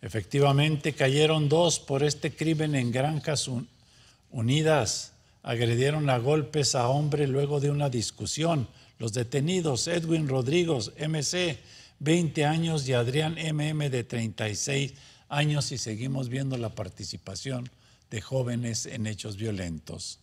Efectivamente, cayeron dos por este crimen en granjas unidas. Agredieron a golpes a hombre luego de una discusión. Los detenidos, Edwin Rodríguez, MC, 20 años, y Adrián MM, de 36 años, y seguimos viendo la participación de jóvenes en hechos violentos.